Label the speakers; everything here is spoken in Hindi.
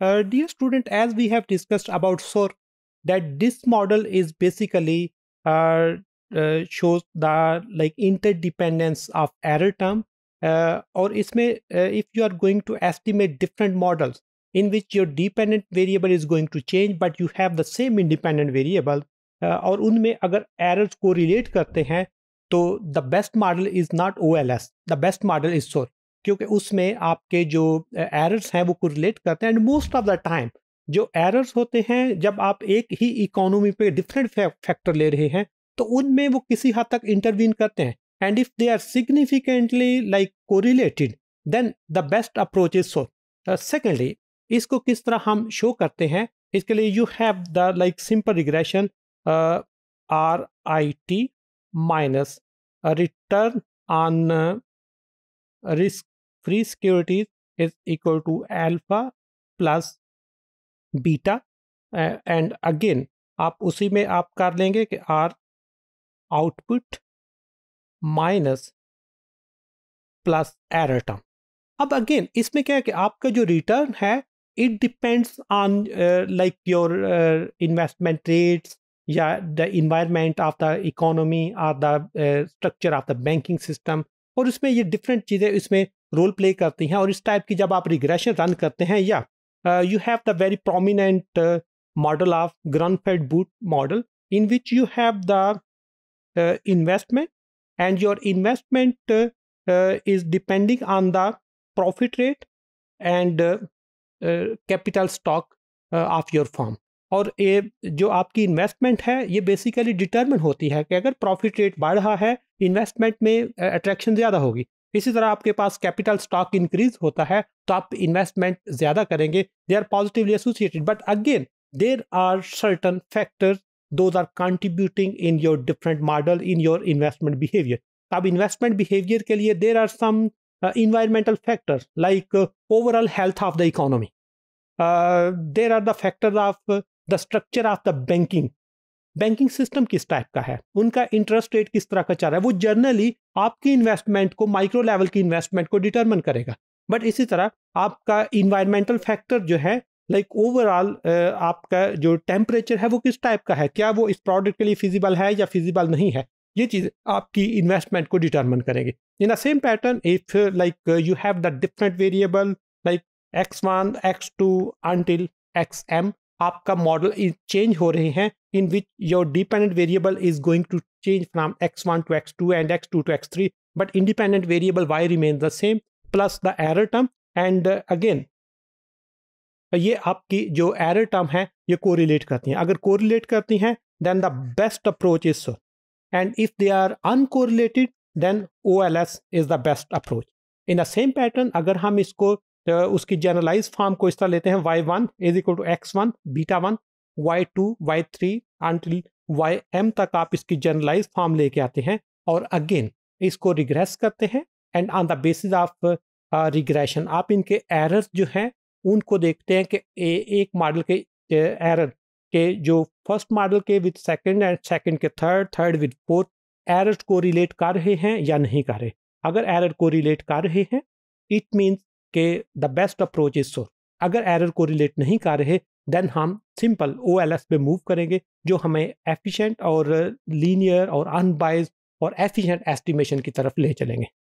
Speaker 1: Uh, dear student, as we have discussed about SOAR, that this model is basically uh, uh, shows the like interdependence of error term uh, or it's may, uh, if you are going to estimate different models in which your dependent variable is going to change but you have the same independent variable और उनमें अगर एरर्स को रिलेट करते हैं तो the best model is not O L S the best क्योंकि उसमें आपके जो एरर्स हैं वो रिलेट करते हैं and most of the time जो एरर्स होते हैं जब आप एक ही इकोनॉमी पे डिफरेंट फैक्टर ले रहे हैं तो उनमें वो किसी हद तक इंटरवीन करते हैं and if they are significantly like correlated then the best approach is so secondly इसको किस तरह हम शो करते हैं इसके लिए you have the like simple regression R I T minus return on risk free securities is equal to alpha plus beta and and again आप उसी में आप कर लेंगे कि आर आउटपुट माइनस प्लस एरटम टर्म अब अगेन इसमें क्या है कि आपका जो रिटर्न है it depends on like your investment rates या the environment of the economy or the structure of the banking system और उसमें ये डिफरेंट चीज़ें इसमें रोल प्ले करती हैं और इस टाइप की जब आप रिग्रेशन रन करते हैं या you have the very prominent model of Grunfeld boot model in which you have the investment and your investment is depending on the profit rate and capital stock of your form और ये जो आपकी इन्वेस्टमेंट है ये बेसिकली डिटर्मिन होती है कि अगर प्रॉफिट रेट बढ़ रहा है इन्वेस्टमेंट में अट्रैक्शन uh, ज़्यादा होगी इसी तरह आपके पास कैपिटल स्टॉक इंक्रीज होता है तो आप इन्वेस्टमेंट ज्यादा करेंगे they are positively associated but again there are certain factors those are contributing in your different model in your investment behaviour अब इन्वेस्टमेंट बिहेवियर के लिए there are some environmental factors like overall health of the economy there are the factors of the structure of the banking banking system किस टाइप का है उनका इंटरेस्ट रेट किस तरह का चल रहा है वो जर्नली आपकी इन्वेस्टमेंट को माइक्रो लेवल की इन्वेस्टमेंट को डिटर्मन करेगा बट इसी तरह आपका इन्वायरमेंटल फैक्टर जो है लाइक like ओवरऑल आपका जो टेम्परेचर है वो किस टाइप का है क्या वो इस प्रोडक्ट के लिए फिजिबल है या फिजिबल नहीं है ये चीज़ आपकी इन्वेस्टमेंट को डिटर्मन करेंगे in the same pattern if like you have the different variable like X one X two until X M आपका मॉडल चेंज हो रहे हैं in which your dependent variable is going to change from x1 to x2 and x2 to x3 but independent variable y remains the same plus the error term and uh, again uh, ये आपकी जो एरर टर्म है ये कोरिलेट करती हैं अगर कोरिलेट करती हैं then the best approach is so and if they are uncorrelated then O L S is the best approach in the same pattern अगर हम इसको तो उसकी जनरलाइज फॉर्म को इस तरह लेते हैं Y one is equal to X one beta one Y two Y three until Y M तक आप इसकी जनरलाइज फॉर्म लेके आते हैं और अगेन इसको रिग्रेस करते हैं and on the basis of regression आप इनके एरर्स जो हैं उनको देखते हैं कि ए, एक मॉडल के एरर के जो फर्स्ट मॉडल के विद सेकंड एंड सेकंड के third third with fourth error को रिलेट कर रहे हैं या नहीं कर रहे अगर एरर को रिलेट कर रहे हैं इट मीन्स के the best approach is SUR अगर एरर को रिलेट नहीं कर रहे देन हम सिंपल ओ एल एस पे मूव करेंगे जो हमें एफिशिएंट और लीनियर और अनबाइज और एफिशिएंट एस्टिमेशन की तरफ ले चलेंगे